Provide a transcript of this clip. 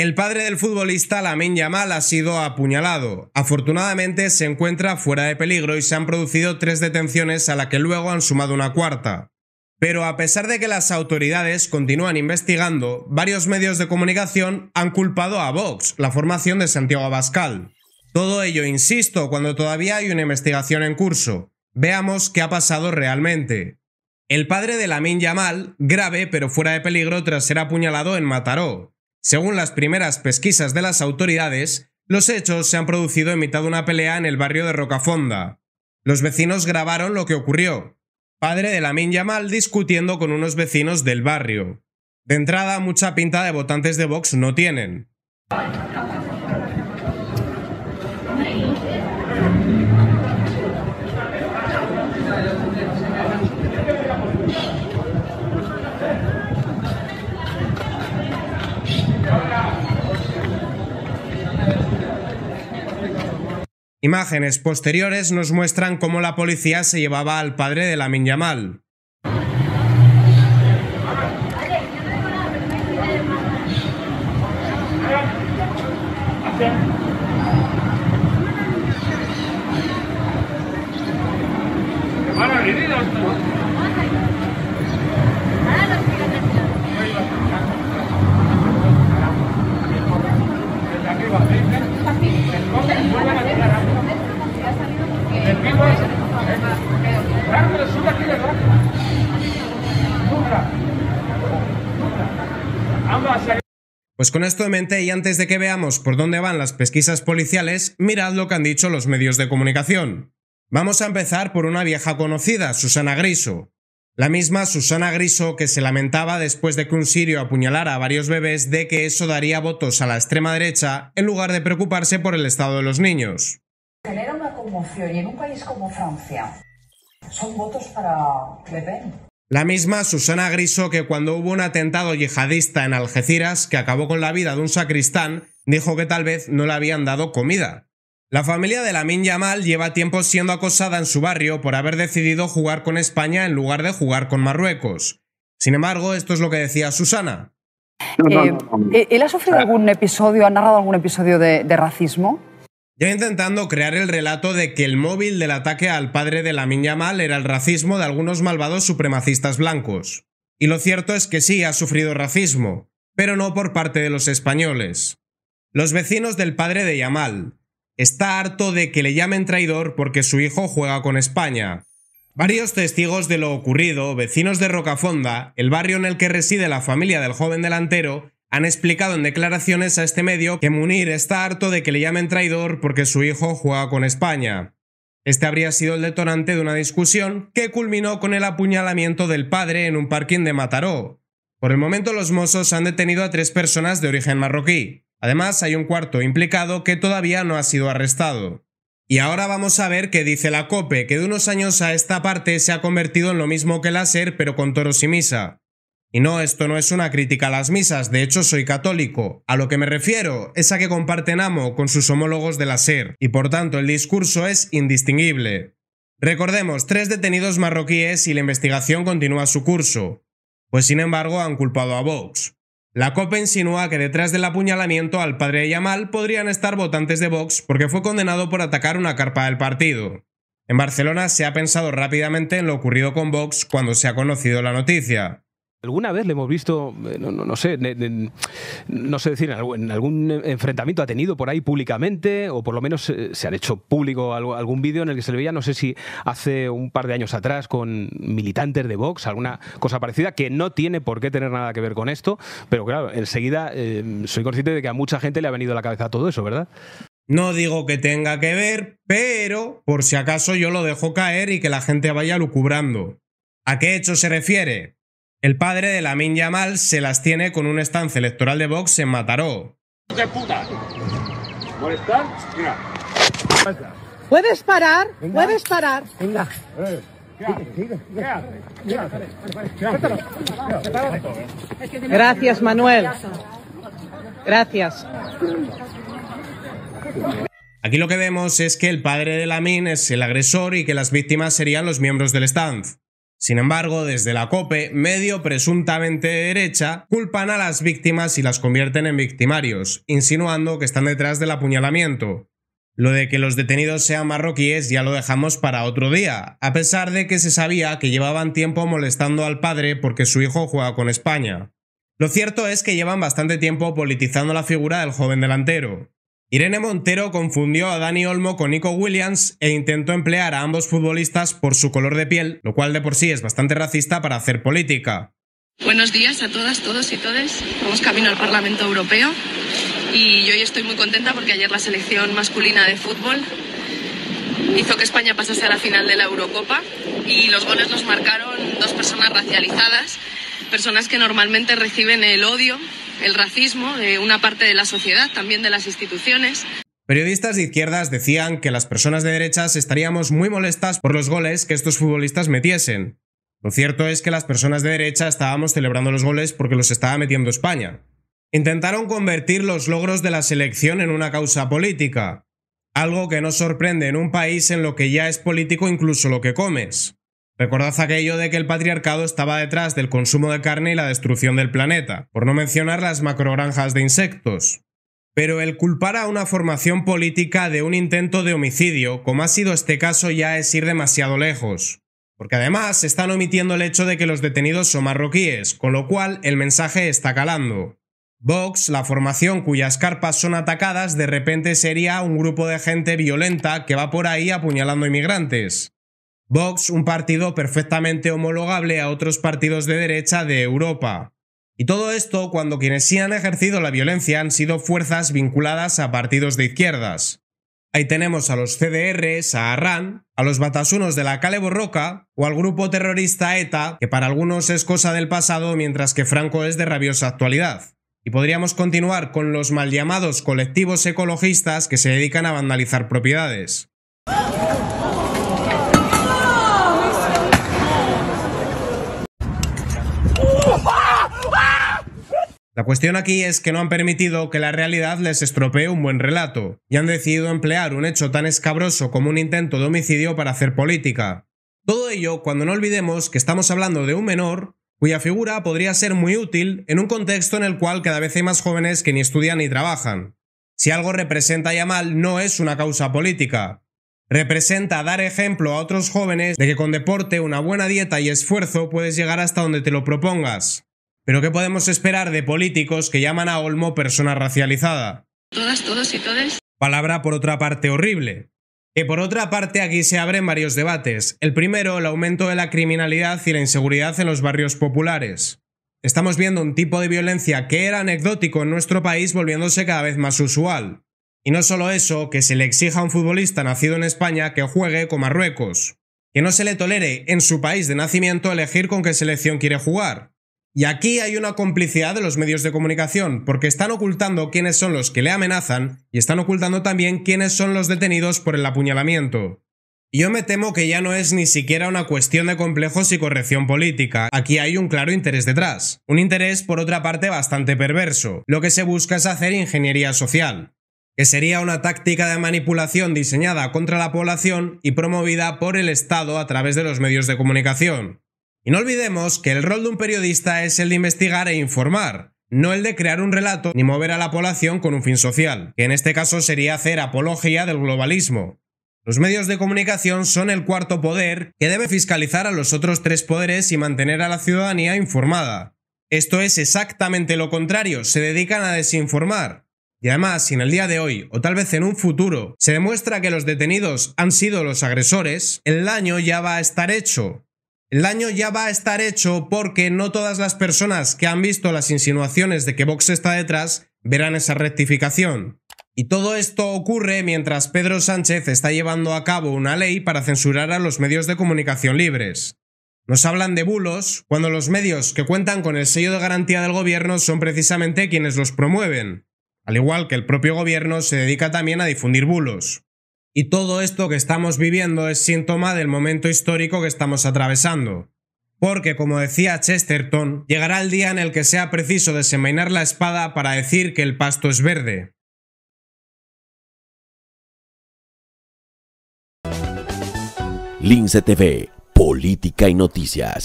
El padre del futbolista Lamin Yamal ha sido apuñalado. Afortunadamente se encuentra fuera de peligro y se han producido tres detenciones a la que luego han sumado una cuarta. Pero a pesar de que las autoridades continúan investigando, varios medios de comunicación han culpado a Vox, la formación de Santiago Abascal. Todo ello, insisto, cuando todavía hay una investigación en curso. Veamos qué ha pasado realmente. El padre de Lamin Yamal, grave pero fuera de peligro tras ser apuñalado en Mataró, según las primeras pesquisas de las autoridades, los hechos se han producido en mitad de una pelea en el barrio de Rocafonda. Los vecinos grabaron lo que ocurrió. Padre de la Lamin Mal discutiendo con unos vecinos del barrio. De entrada, mucha pinta de votantes de Vox no tienen. Imágenes posteriores nos muestran cómo la policía se llevaba al padre de la minyamal. Pues con esto en mente y antes de que veamos por dónde van las pesquisas policiales, mirad lo que han dicho los medios de comunicación. Vamos a empezar por una vieja conocida, Susana Griso. La misma Susana Griso que se lamentaba después de que un sirio apuñalara a varios bebés de que eso daría votos a la extrema derecha en lugar de preocuparse por el estado de los niños. Genera una conmoción en un país como Francia son votos para Le la misma Susana Griso que cuando hubo un atentado yihadista en Algeciras que acabó con la vida de un sacristán, dijo que tal vez no le habían dado comida. La familia de la Yamal lleva tiempo siendo acosada en su barrio por haber decidido jugar con España en lugar de jugar con Marruecos. Sin embargo, esto es lo que decía Susana. Eh, ¿e-, ¿Él ha sufrido ah. algún episodio, ha narrado algún episodio de racismo? Ya intentando crear el relato de que el móvil del ataque al padre de Lamin Yamal era el racismo de algunos malvados supremacistas blancos. Y lo cierto es que sí ha sufrido racismo, pero no por parte de los españoles. Los vecinos del padre de Yamal. Está harto de que le llamen traidor porque su hijo juega con España. Varios testigos de lo ocurrido, vecinos de Rocafonda, el barrio en el que reside la familia del joven delantero, han explicado en declaraciones a este medio que Munir está harto de que le llamen traidor porque su hijo juega con España. Este habría sido el detonante de una discusión que culminó con el apuñalamiento del padre en un parking de Mataró. Por el momento los mozos han detenido a tres personas de origen marroquí. Además, hay un cuarto implicado que todavía no ha sido arrestado. Y ahora vamos a ver qué dice la COPE, que de unos años a esta parte se ha convertido en lo mismo que el láser, pero con toros y misa. Y no, esto no es una crítica a las misas, de hecho soy católico. A lo que me refiero es a que comparten amo con sus homólogos de la SER, y por tanto el discurso es indistinguible. Recordemos, tres detenidos marroquíes y la investigación continúa su curso, pues sin embargo han culpado a Vox. La copa insinúa que detrás del apuñalamiento al padre Yamal podrían estar votantes de Vox porque fue condenado por atacar una carpa del partido. En Barcelona se ha pensado rápidamente en lo ocurrido con Vox cuando se ha conocido la noticia. Alguna vez le hemos visto, eh, no, sé, no sé decir, en algún enfrentamiento ha tenido por ahí públicamente, o por lo menos eh, se han hecho público algún vídeo en el que se le veía, no sé si hace un par de años atrás, con militantes de Vox, alguna cosa parecida, que no tiene por qué tener nada que ver con esto, pero claro, enseguida eh, soy consciente de que a mucha gente le ha venido a la cabeza todo eso, ¿verdad? No digo que tenga que ver, pero por si acaso yo lo dejo caer y que la gente vaya lucubrando. ¿A qué hecho se refiere? El padre de Lamin Yamal se las tiene con un estance electoral de Vox en Mataró. ¿Puedes parar? ¿Puedes parar? Gracias, Manuel. Gracias. Aquí lo que vemos es que el padre de Lamin es el agresor y que las víctimas serían los miembros del stand. Sin embargo, desde la COPE, medio presuntamente derecha, culpan a las víctimas y las convierten en victimarios, insinuando que están detrás del apuñalamiento. Lo de que los detenidos sean marroquíes ya lo dejamos para otro día, a pesar de que se sabía que llevaban tiempo molestando al padre porque su hijo juega con España. Lo cierto es que llevan bastante tiempo politizando la figura del joven delantero. Irene Montero confundió a Dani Olmo con Nico Williams e intentó emplear a ambos futbolistas por su color de piel, lo cual de por sí es bastante racista para hacer política. Buenos días a todas, todos y todes. Vamos camino al Parlamento Europeo y yo hoy estoy muy contenta porque ayer la selección masculina de fútbol hizo que España pasase a la final de la Eurocopa y los goles los marcaron dos personas racializadas, personas que normalmente reciben el odio el racismo de una parte de la sociedad, también de las instituciones. Periodistas de izquierdas decían que las personas de derechas estaríamos muy molestas por los goles que estos futbolistas metiesen. Lo cierto es que las personas de derecha estábamos celebrando los goles porque los estaba metiendo España. Intentaron convertir los logros de la selección en una causa política, algo que no sorprende en un país en lo que ya es político incluso lo que comes. Recordad aquello de que el patriarcado estaba detrás del consumo de carne y la destrucción del planeta, por no mencionar las macrogranjas de insectos. Pero el culpar a una formación política de un intento de homicidio, como ha sido este caso, ya es ir demasiado lejos. Porque además están omitiendo el hecho de que los detenidos son marroquíes, con lo cual el mensaje está calando. Vox, la formación cuyas carpas son atacadas, de repente sería un grupo de gente violenta que va por ahí apuñalando inmigrantes. Vox un partido perfectamente homologable a otros partidos de derecha de Europa. Y todo esto cuando quienes sí han ejercido la violencia han sido fuerzas vinculadas a partidos de izquierdas. Ahí tenemos a los CDRs, a Arran, a los batasunos de la Cale Borroca o al grupo terrorista ETA, que para algunos es cosa del pasado mientras que Franco es de rabiosa actualidad. Y podríamos continuar con los mal llamados colectivos ecologistas que se dedican a vandalizar propiedades. cuestión aquí es que no han permitido que la realidad les estropee un buen relato, y han decidido emplear un hecho tan escabroso como un intento de homicidio para hacer política. Todo ello cuando no olvidemos que estamos hablando de un menor cuya figura podría ser muy útil en un contexto en el cual cada vez hay más jóvenes que ni estudian ni trabajan. Si algo representa ya mal, no es una causa política. Representa dar ejemplo a otros jóvenes de que con deporte, una buena dieta y esfuerzo puedes llegar hasta donde te lo propongas. Pero ¿qué podemos esperar de políticos que llaman a Olmo persona racializada? Todas, todos y Palabra por otra parte horrible. Que por otra parte aquí se abren varios debates. El primero, el aumento de la criminalidad y la inseguridad en los barrios populares. Estamos viendo un tipo de violencia que era anecdótico en nuestro país volviéndose cada vez más usual. Y no solo eso, que se le exija a un futbolista nacido en España que juegue con Marruecos. Que no se le tolere en su país de nacimiento elegir con qué selección quiere jugar. Y aquí hay una complicidad de los medios de comunicación, porque están ocultando quiénes son los que le amenazan y están ocultando también quiénes son los detenidos por el apuñalamiento. Y yo me temo que ya no es ni siquiera una cuestión de complejos y corrección política, aquí hay un claro interés detrás, un interés por otra parte bastante perverso, lo que se busca es hacer ingeniería social, que sería una táctica de manipulación diseñada contra la población y promovida por el Estado a través de los medios de comunicación, y no olvidemos que el rol de un periodista es el de investigar e informar, no el de crear un relato ni mover a la población con un fin social, que en este caso sería hacer apología del globalismo. Los medios de comunicación son el cuarto poder que debe fiscalizar a los otros tres poderes y mantener a la ciudadanía informada. Esto es exactamente lo contrario, se dedican a desinformar. Y además, si en el día de hoy, o tal vez en un futuro, se demuestra que los detenidos han sido los agresores, el daño ya va a estar hecho. El daño ya va a estar hecho porque no todas las personas que han visto las insinuaciones de que Vox está detrás verán esa rectificación. Y todo esto ocurre mientras Pedro Sánchez está llevando a cabo una ley para censurar a los medios de comunicación libres. Nos hablan de bulos cuando los medios que cuentan con el sello de garantía del gobierno son precisamente quienes los promueven, al igual que el propio gobierno se dedica también a difundir bulos. Y todo esto que estamos viviendo es síntoma del momento histórico que estamos atravesando. Porque, como decía Chesterton, llegará el día en el que sea preciso desemainar la espada para decir que el pasto es verde. TV, Política y Noticias.